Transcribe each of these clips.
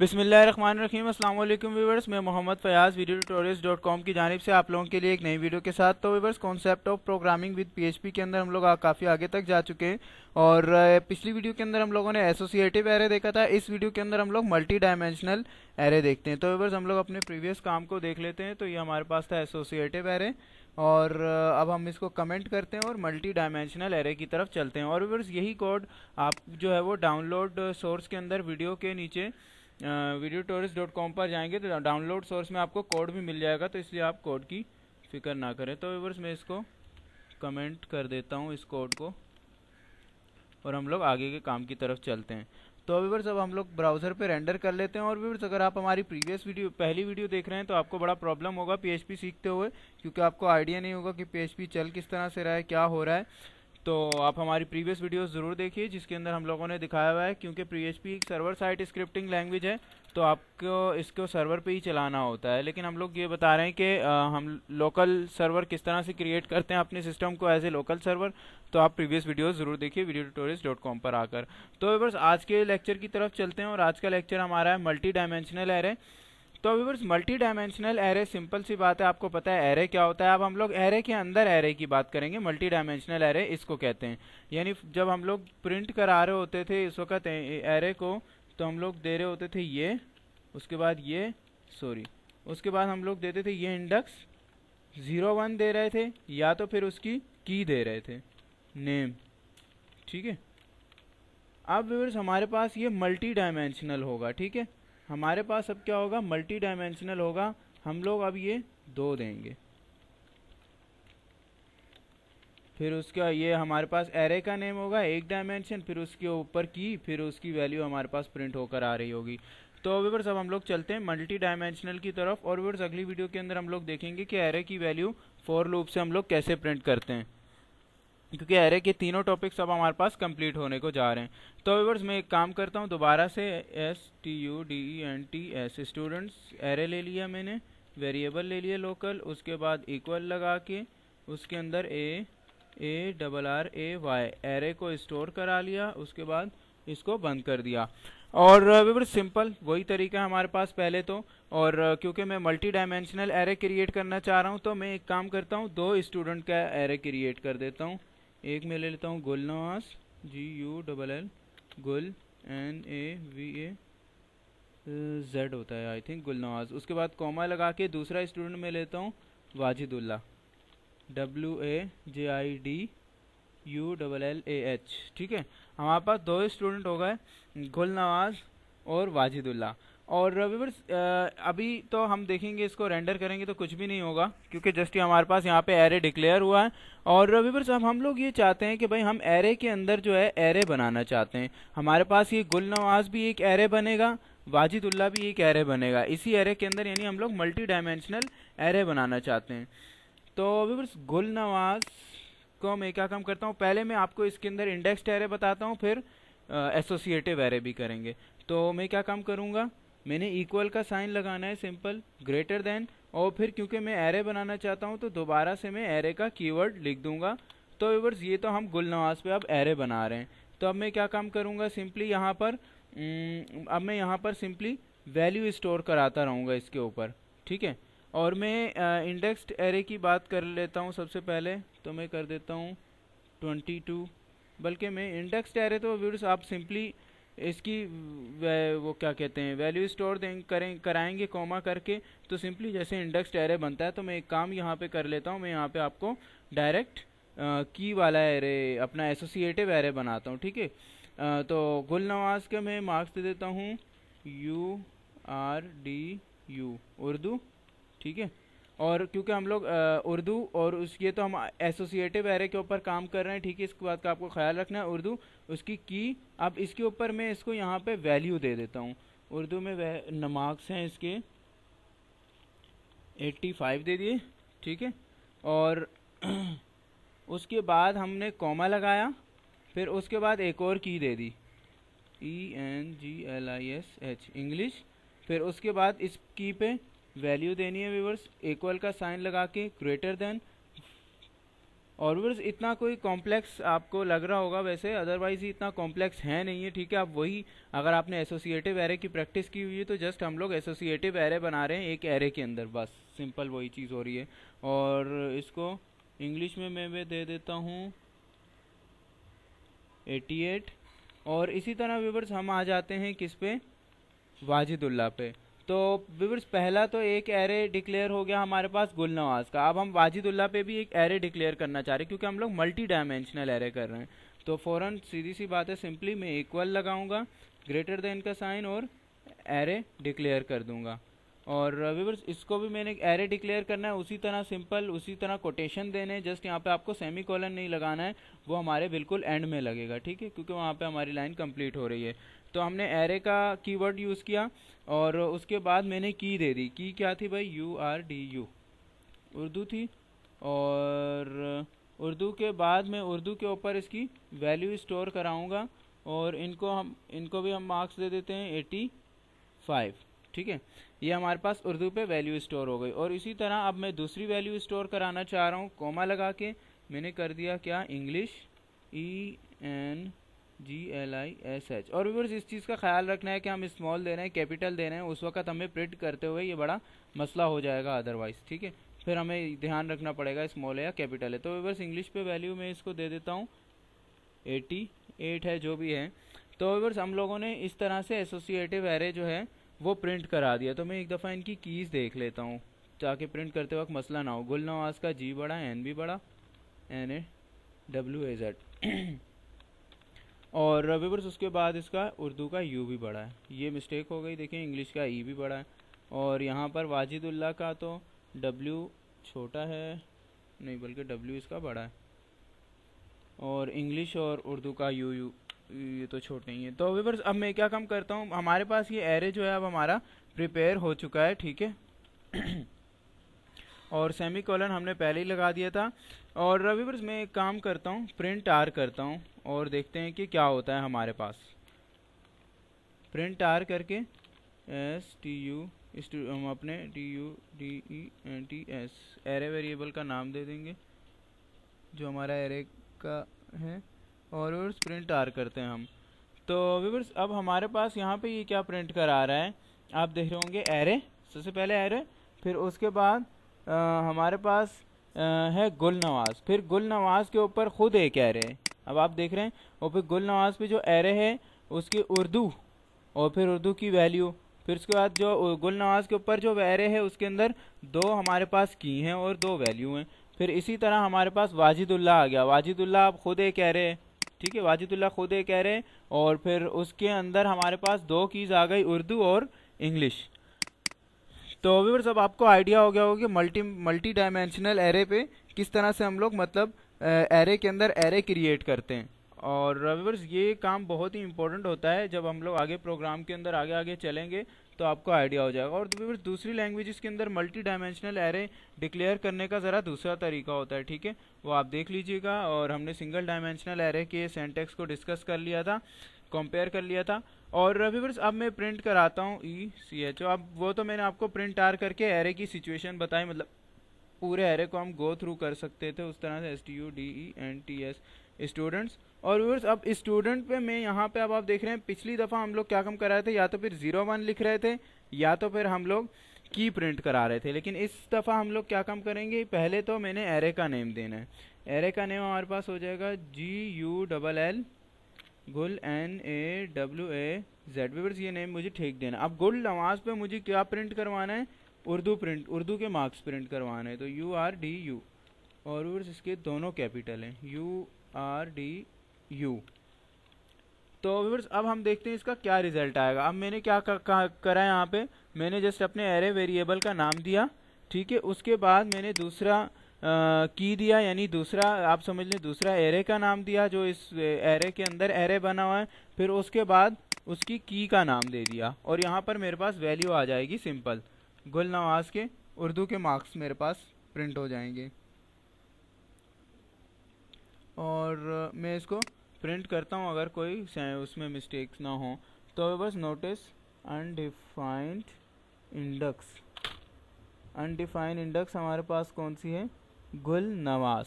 अस्सलाम वालेकुम व्यूवर्स मैं Mohammad Fayaz video tutorials dot com की जानब से आप लोगों के लिए एक नई वीडियो के साथ तो viewers concept of programming with PHP के अंदर हम लोग काफ़ी आगे तक जा चुके हैं और पिछली वीडियो के अंदर हम लोगों ने एसोसिएटिव एरे देखा था इस वीडियो के अंदर हम लोग मल्टी डायमेंशनल एरे देखते हैं तो व्यूवर्स हम लोग अपने प्रीवियस काम को देख लेते हैं तो ये हमारे पास था एसोसिएटिव एरे और अब हम इसको कमेंट करते हैं और मल्टी डायमेंशनल एरे की तरफ चलते हैं और व्यूवर्स यही कोड आप जो है वो डाउनलोड सोर्स के अंदर वीडियो के नीचे वीडियो टोरिस डॉट कॉम पर जाएंगे तो डाउनलोड सोर्स में आपको कोड भी मिल जाएगा तो इसलिए आप कोड की फिक्र ना करें तो व्यूवर्स मैं इसको कमेंट कर देता हूँ इस कोड को और हम लोग आगे के काम की तरफ चलते हैं तो व्यूवर्स अब हम लोग ब्राउज़र पे रेंडर कर लेते हैं और वीवर्स अगर आप हमारी प्रीवियस वीडियो पहली वीडियो देख रहे हैं तो आपको बड़ा प्रॉब्लम होगा पी सीखते हुए क्योंकि आपको आइडिया नहीं होगा कि पी चल किस तरह से रहा है क्या हो रहा है तो आप हमारी प्रीवियस वीडियोस ज़रूर देखिए जिसके अंदर हम लोगों ने दिखाया हुआ है क्योंकि पीएचपी एक सर्वर साइट स्क्रिप्टिंग लैंग्वेज है तो आपको इसको सर्वर पे ही चलाना होता है लेकिन हम लोग ये बता रहे हैं कि हम लोकल सर्वर किस तरह से क्रिएट करते हैं अपने सिस्टम को एज ए लोकल सर्वर तो आप प्रीवियस वीडियोस ज़रूर देखिए वीडियो टूटोरियल्स डॉट कॉम पर आकर तो बस आज के लेक्चर की तरफ चलते हैं और आज का लेक्चर हमारा है मल्टी डायमेंशनल एरे तो viewers multi dimensional array simple सी बात है आपको पता है एरे क्या होता है अब हम लोग एरे के अंदर एरे की बात करेंगे मल्टी डायमेंशनल एरे इसको कहते हैं यानी जब हम लोग प्रिंट करा रहे होते थे इस वक्त एरे को तो हम लोग दे रहे होते थे ये उसके बाद ये सॉरी उसके बाद हम लोग देते थे ये इंडक्स ज़ीरो वन दे रहे थे या तो फिर उसकी की दे रहे थे नेम ठीक है अब व्यूवर्स हमारे पास ये मल्टी डायमेंशनल होगा ठीक है हमारे पास अब क्या होगा मल्टी डायमेंशनल होगा हम लोग अब ये दो देंगे फिर उसका ये हमारे पास एरे का नेम होगा एक डायमेंशन फिर उसके ऊपर की फिर उसकी वैल्यू हमारे पास प्रिंट होकर आ रही होगी तो व्यवर्स अब हम लोग चलते हैं मल्टी डायमेंशनल की तरफ और व्यवर्स अगली वीडियो के अंदर हम लोग देखेंगे कि एरे की वैल्यू फोर लूप से हम लोग कैसे प्रिंट करते हैं क्योंकि एरे के तीनों टॉपिक्स अब हमारे पास कंप्लीट होने को जा रहे हैं तो व्यूवर्स मैं एक काम करता हूँ दोबारा से S T U D E N T S students array ले लिया मैंने वेरिएबल ले लिया लोकल उसके बाद इक्वल लगा के उसके अंदर A A double R A Y array को स्टोर करा लिया उसके बाद इसको बंद कर दिया और विवर uh, सिंपल वही तरीका है हमारे पास पहले तो और uh, क्योंकि मैं मल्टी डायमेंशनल एरे क्रिएट करना चाह रहा हूँ तो मैं एक काम करता हूँ दो स्टूडेंट का एरे क्रिएट कर देता हूँ एक में ले लेता हूँ Gul Nawaz G U double L Gul N A V A Z होता है आई थिंक गुल नवाज उसके बाद कॉमा लगा के दूसरा स्टूडेंट में लेता हूँ Wajidullah W A J I D U double L A H ठीक है हमारे पास दो स्टूडेंट हो गए गुल नवाज और वाजिदुल्ला और व्यूवर्स अभी तो हम देखेंगे इसको रेंडर करेंगे तो कुछ भी नहीं होगा क्योंकि जस्ट ही हमारे पास यहाँ पे एरे डिक्लेयर हुआ है और व्यूवर्स अब हम लोग ये चाहते हैं कि भाई हम एरे के अंदर जो है एरे बनाना चाहते हैं हमारे पास ये गुल नवाज भी एक एरे बनेगा वाजिदुल्ला भी एक एरे बनेगा इसी एरे के अंदर यानी हम लोग मल्टी डायमेंशनल एरे बनाना चाहते हैं तो व्यूवर्स गुल नवाज को मैं क्या काम करता हूँ पहले मैं आपको इसके अंदर इंडेक्स एरे बताता हूँ फिर एसोसिएटिव एरे भी करेंगे तो मैं क्या काम करूँगा मैंने इक्वल का साइन लगाना है सिंपल ग्रेटर देन और फिर क्योंकि मैं एरे बनाना चाहता हूँ तो दोबारा से मैं एरे का कीवर्ड लिख दूंगा तो व्यूवर्स ये तो हम गुल नवाज पर अब एरे बना रहे हैं तो अब मैं क्या काम करूँगा सिंपली यहाँ पर अब मैं यहाँ पर सिंपली वैल्यू स्टोर कराता रहूँगा इसके ऊपर ठीक है और मैं इंडेक्स्ड एरे की बात कर लेता हूँ सबसे पहले तो मैं कर देता हूँ ट्वेंटी टू बल्कि मैं इंडेक्स्ड एरे तो व्यूर्स आप सिंपली इसकी वे वो क्या कहते हैं वैल्यू स्टोर दें करें कराएंगे कॉमा करके तो सिंपली जैसे इंडेक्स एरे बनता है तो मैं एक काम यहाँ पे कर लेता हूँ मैं यहाँ पे आपको डायरेक्ट की वाला एरे अपना एसोसिएटिव एरे बनाता हूँ ठीक है तो गुल नवाज के मैं मार्क्स दे देता हूँ U R D U Urdu ठीक है और क्योंकि हम लोग उर्दू और उस ये तो हम एसोसिएटिव एरे के ऊपर काम कर रहे हैं ठीक है इस बात का आपको ख्याल रखना है उर्दू उसकी की अब इसके ऊपर मैं इसको यहाँ पे वैल्यू दे देता हूँ उर्दू में वह नमार्क्स हैं इसके 85 दे दिए ठीक है और उसके बाद हमने कॉमा लगाया फिर उसके बाद एक और की दे दी E N G L I S H English फिर उसके बाद इस की पे वैल्यू देनी है व्यूवर्स इक्वल का साइन लगा के ग्रेटर देन और व्यूवर्स इतना कोई कॉम्प्लेक्स आपको लग रहा होगा वैसे अदरवाइज इतना कॉम्प्लेक्स है नहीं है ठीक है आप वही अगर आपने एसोसिएटिव एरे की प्रैक्टिस की हुई है तो जस्ट हम लोग एसोसिएटिव एरे बना रहे हैं एक एरे के अंदर बस सिंपल वही चीज़ हो रही है और इसको इंग्लिश में मैं भी दे देता हूँ एटी और इसी तरह व्यूवर्स हम आ जाते हैं किस पे वाजिदुल्ला पे तो विवर्स पहला तो एक एरे डिक्लेयर हो गया हमारे पास गुलनवाज का अब हम वाजिदुल्ला पे भी एक एरे डिक्लेयर करना चाह रहे हैं क्योंकि हम लोग मल्टी डायमेंशनल एरे कर रहे हैं तो फ़ौरन सीधी सी बात है सिंपली मैं इक्वल लगाऊंगा ग्रेटर देन का साइन और एरे डिक्लेयर कर दूंगा और विवर्स इसको भी मैंने एरे डिक्लेयर करना है उसी तरह सिंपल उसी तरह कोटेशन देने जस्ट यहाँ पर आपको सेमी कॉलन नहीं लगाना है वो हमारे बिल्कुल एंड में लगेगा ठीक है क्योंकि वहाँ पर हमारी लाइन कम्प्लीट हो रही है तो हमने एरे का कीवर्ड यूज़ किया और उसके बाद मैंने की दे दी की क्या थी भाई U R D U Urdu थी और उर्दू के बाद मैं उर्दू के ऊपर इसकी वैल्यू स्टोर कराऊंगा और इनको हम इनको भी हम मार्क्स दे देते हैं एटी फाइव ठीक है ये हमारे पास उर्दू पे वैल्यू स्टोर हो गई और इसी तरह अब मैं दूसरी वैल्यू स्टोर कराना चाह रहा हूँ कोमा लगा के मैंने कर दिया क्या English E N G L I S H और व्यूवर्स इस चीज़ का ख्याल रखना है कि हम स्मॉल दे रहे हैं कैपिटल दे रहे हैं उस वक्त हमें प्रिंट करते हुए ये बड़ा मसला हो जाएगा अदरवाइज़ ठीक है फिर हमें ध्यान रखना पड़ेगा स्मॉल है या कैपिटल है तो व्यूवर्स इंग्लिश पे वैल्यू मैं इसको दे देता हूँ एटी एट है जो भी है तो व्यूवर्स हम लोगों ने इस तरह से एसोसिएटिव एरे जो है वो प्रिंट करा दिया तो मैं एक दफ़ा इनकी कीज़ देख लेता हूँ ताकि प्रिंट करते वक्त मसला ना हो गुल नवाज का जी बड़ा एन भी बड़ा N A W A Z और रविवर्स उसके बाद इसका उर्दू का यू भी बड़ा है ये मिस्टेक हो गई देखिए इंग्लिश का ई e भी बढ़ा है और यहाँ पर वाजिदुल्ला का तो डब्ल्यू छोटा है नहीं बल्कि डब्ल्यू इसका बड़ा है और इंग्लिश और उर्दू का यू यू ये तो छोटे ही है तो वेवर्स अब मैं क्या काम करता हूँ हमारे पास ये एरे जो है अब हमारा प्रिपेयर हो चुका है ठीक है और सेमी कॉलन हमने पहले ही लगा दिया था और रविवर्स मैं एक काम करता हूँ प्रिंट आर करता हूँ और देखते हैं कि क्या होता है हमारे पास प्रिंट आर करके एस टी यू इस हम अपने T U D E N T S array variable का नाम दे देंगे जो हमारा एरे का है और वर्स प्रिंट आर करते हैं हम तो वीवर्स अब हमारे पास यहाँ पे ये क्या प्रिंट करा रहा है आप देख रहे होंगे एरे सबसे पहले एरे फिर उसके बाद आ, हमारे पास आ, है गुल नवाज फिर गुल नवाज के ऊपर ख़ुद एक एरे अब आप देख रहे हैं और फिर गुल नवाज पे जो एरे है उसकी उर्दू और फिर उर्दू की वैल्यू फिर उसके बाद जो गुल नवाज के ऊपर जो एरे है उसके अंदर दो हमारे पास की हैं और दो वैल्यू हैं फिर इसी तरह हमारे पास वाजिदुल्ला आ गया वाजिदुल्ला आप खुद एक एरे ठीक है वाजिदुल्ला खुद एक एरे और फिर उसके अंदर हमारे पास दो कीज़ आ गई उर्दू और इंग्लिश तो अभी सब आपको आइडिया हो गया होगा कि मल्टी मल्टी डायमेंशनल एरे पे किस तरह से हम लोग मतलब एरे के अंदर एरे क्रिएट करते हैं और रविवर्स ये काम बहुत ही इंपॉर्टेंट होता है जब हम लोग आगे प्रोग्राम के अंदर आगे आगे चलेंगे तो आपको आइडिया हो जाएगा और रविवर्स दूसरी लैंग्वेजेस के अंदर मल्टी डायमेंशनल एरे डिक्लेयर करने का ज़रा दूसरा तरीका होता है ठीक है वो आप देख लीजिएगा और हमने सिंगल डायमेंशनल एरे के सेंटेक्स को डिस्कस कर लिया था कंपेयर कर लिया था और रविवर्स अब मैं प्रिंट कराता हूँ ई सी एच अब वो तो मैंने आपको प्रिंट आर करके एरे की सिचुएशन बताई मतलब पूरे एरे को हम गो थ्रू कर सकते थे उस तरह से S T U D E N T S students और व्यूअर्स अब स्टूडेंट पे मैं यहाँ पे अब आप देख रहे हैं पिछली दफ़ा हम लोग क्या कम करा रहे थे या तो फिर जीरो वन लिख रहे थे या तो फिर हम लोग की प्रिंट करा रहे थे लेकिन इस दफ़ा हम लोग क्या कम करेंगे पहले तो मैंने एरे का नेम देना है एरे का नेम हमारे पास हो जाएगा G U double L Gul N A W A Z viewers ये नेम मुझे ठीक देना अब गुल नमाज पे मुझे क्या प्रिंट करवाना है उर्दू प्रिंट उर्दू के मार्क्स प्रिंट करवाने तो यू आर डी यू और इसके दोनों कैपिटल हैं यू आर डी यू तो व्यूवर्स अब हम देखते हैं इसका क्या रिजल्ट आएगा अब मैंने क्या करा यहाँ पे मैंने जस्ट अपने एरे वेरिएबल का नाम दिया ठीक है उसके बाद मैंने दूसरा की दिया यानी दूसरा आप समझ लें दूसरा एरे का नाम दिया जो इस एरे के अंदर एरे बना हुआ है फिर उसके बाद उसकी की का नाम दे दिया और यहाँ पर मेरे पास वैल्यू आ जाएगी सिंपल गुल नवाज के उर्दू के मार्क्स मेरे पास प्रिंट हो जाएंगे और मैं इसको प्रिंट करता हूँ अगर कोई उसमें मिस्टेक्स ना हो तो बस notice undefined index undefined index हमारे पास कौन सी है गुल नवाज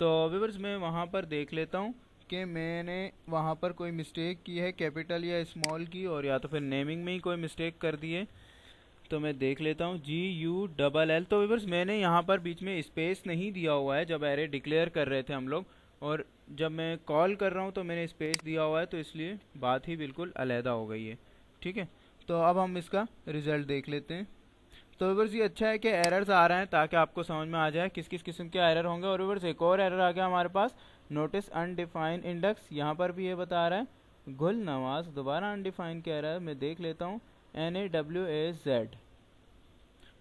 तो व्यवर्स मैं वहाँ पर देख लेता हूँ कि मैंने वहाँ पर कोई मिस्टेक की है कैपिटल या स्मॉल की और या तो फिर नेमिंग में ही कोई मिस्टेक कर दी है तो मैं देख लेता हूँ जी यू डबल एल तो वीवर्स मैंने यहाँ पर बीच में स्पेस नहीं दिया हुआ है जब एरे डिक्लेयर कर रहे थे हम लोग और जब मैं कॉल कर रहा हूँ तो मैंने स्पेस दिया हुआ है तो इसलिए बात ही बिल्कुल अलहदा हो गई है ठीक है तो अब हम इसका रिज़ल्ट देख लेते हैं तो वीवर्स ये अच्छा है कि एरर्स आ रहे हैं ताकि आपको समझ में आ जाए किस किस किस्म के एरर होंगे और वीवर्स एक और एरर आ गया हमारे पास नोटिस अनडिफाइन इंडेक्स यहाँ पर भी ये बता रहा है गुल नवाज दोबारा अनडिफाइन कह रहा है मैं देख लेता हूँ N A W A Z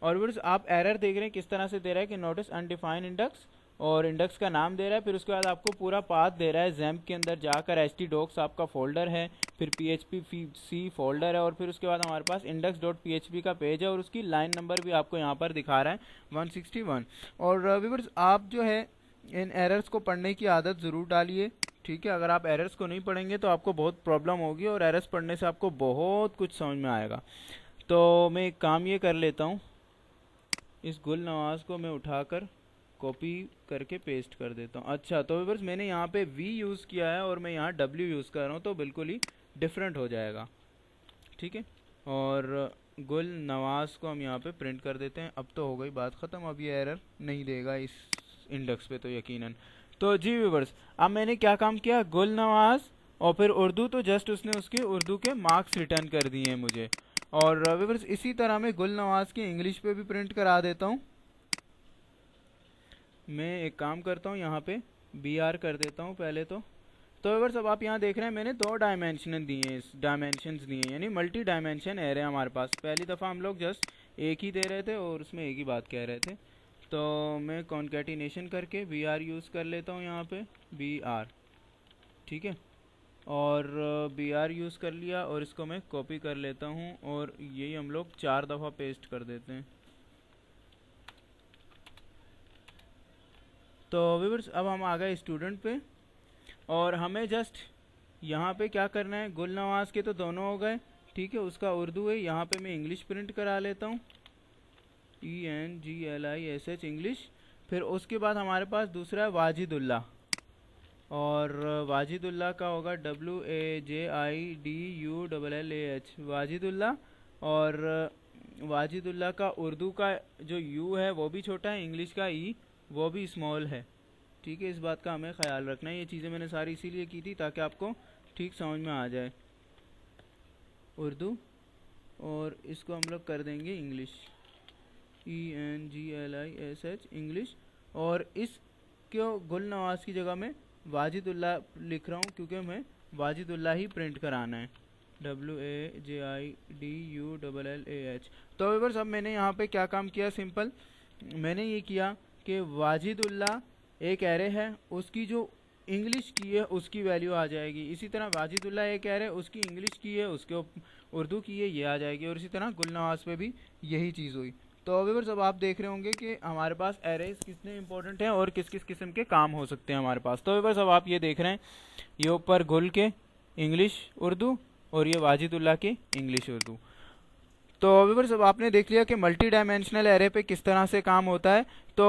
और फिर आप एरर देख रहे हैं किस तरह से दे रहा है कि नोटिस अनडिफाइंड इंडेक्स और इंडेक्स का नाम दे रहा है फिर उसके बाद आपको पूरा पाथ दे रहा है जैम्प के अंदर जाकर एच टी डॉक्स आपका फोल्डर है फिर P H P C folder है और फिर उसके बाद हमारे पास index dot P H P का पेज है और उसकी लाइन नंबर भी आपको यहाँ पर दिखा रहा है वन सिक्सटी वन और वीवर्स uh, आप जो है इन एरर्स को पढ़ने की आदत ज़रूर डालिए ठीक है अगर आप एरर्स को नहीं पढ़ेंगे तो आपको बहुत प्रॉब्लम होगी और एरर्स पढ़ने से आपको बहुत कुछ समझ में आएगा तो मैं एक काम ये कर लेता हूँ इस गुल नवाज को मैं उठाकर कॉपी करके पेस्ट कर देता हूँ अच्छा तो व्यूवर्स मैंने यहाँ पे वी यूज़ किया है और मैं यहाँ डब्ल्यू यूज़ कर रहा हूँ तो बिल्कुल ही डिफरेंट हो जाएगा ठीक है और गुल नवाज को हम यहाँ पे प्रिंट कर देते हैं अब तो हो गई बात ख़त्म अब ये एरर नहीं देगा इस इंडेक्स पे तो यकीनन तो जी व्यूवर्स अब मैंने क्या काम किया गुल नवाज और फिर उर्दू तो जस्ट उसने उसके उर्दू के मार्क्स रिटर्न कर दिए हैं मुझे और व्यवर्स इसी तरह मैं गुल नवाज की इंग्लिश पे भी प्रिंट करा देता हूँ मैं एक काम करता हूँ यहाँ पे बी आर कर देता हूँ पहले तो तो व्यवर्स अब आप यहाँ देख रहे हैं मैंने दो डायमेंशन दिए हैं डायमेंशन दिए हैं यानी मल्टी डायमेंशन एरे हमारे पास पहली दफ़ा हम लोग जस्ट एक ही दे रहे थे और उसमें एक ही बात कह रहे थे तो मैं कॉन्केटिनेशन करके बी आर यूज़ कर लेता हूँ यहाँ पर बी आर ठीक है और बी आर यूज़ कर लिया और इसको मैं कॉपी कर लेता हूँ और यही हम लोग चार दफ़ा पेस्ट कर देते हैं तो वीवर्स अब हम आ गए स्टूडेंट पे और हमें जस्ट यहाँ पे क्या करना है गुल नवाज के तो दोनों हो गए ठीक है उसका उर्दू है यहाँ पे मैं इंग्लिश प्रिंट करा लेता हूँ E N G L I S H English फिर उसके बाद हमारे पास दूसरा है वाजिदुल्ला और वाजिदुल्ला का होगा W A J I D U double L H Wajidullah और वाजिदुल्ला का उर्दू का जो यू है वो भी छोटा है इंग्लिश का ई e, वो भी स्मॉल है ठीक है इस बात का हमें ख्याल रखना है ये चीज़ें मैंने सारी इसीलिए की थी ताकि आपको ठीक समझ में आ जाए उर्दू और इसको हम लोग कर देंगे English E N G L I S H English और इस क्यों गुल नवाज की जगह में वाजिदुल्ला लिख रहा हूँ क्योंकि मैं वाजिदुल्ला ही प्रिंट कराना है W A J I D U double L A H तो वीवर्स सब मैंने यहाँ पे क्या काम किया सिंपल मैंने ये किया कि वाजिदुल्ला एक एरे है उसकी जो इंग्लिश की है उसकी वैल्यू आ जाएगी इसी तरह वाजिदुल्ला एक एरे उसकी इंग्लिश की है उसके उर्दू की है ये आ जाएगी और इसी तरह गुलनवाज पे भी यही चीज़ हुई तो व्यवर्स अब आप देख रहे होंगे कि हमारे पास एरेज कितने इंपॉर्टेंट हैं और किस किस किस्म के काम हो सकते हैं हमारे पास तो व्यवर्स अब आप ये देख रहे हैं ये ऊपर घुल के इंग्लिश उर्दू और ये वाजिदुल्ला के इंग्लिश उर्दू तो व्यूवर्स अब आपने देख लिया कि मल्टी डायमेंशनल एरे पे किस तरह से काम होता है तो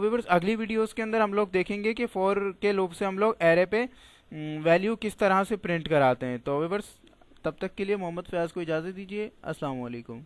व्यूवर्स अगली वीडियोज़ के अंदर हम लोग देखेंगे कि फोर के लोग से हम लोग एरे पे वैल्यू हम्म, किस तरह से प्रिंट कराते हैं तो व्यूवर्स तब तक के लिए मोहम्मद फयाज को इजाज़त दीजिए असलकुम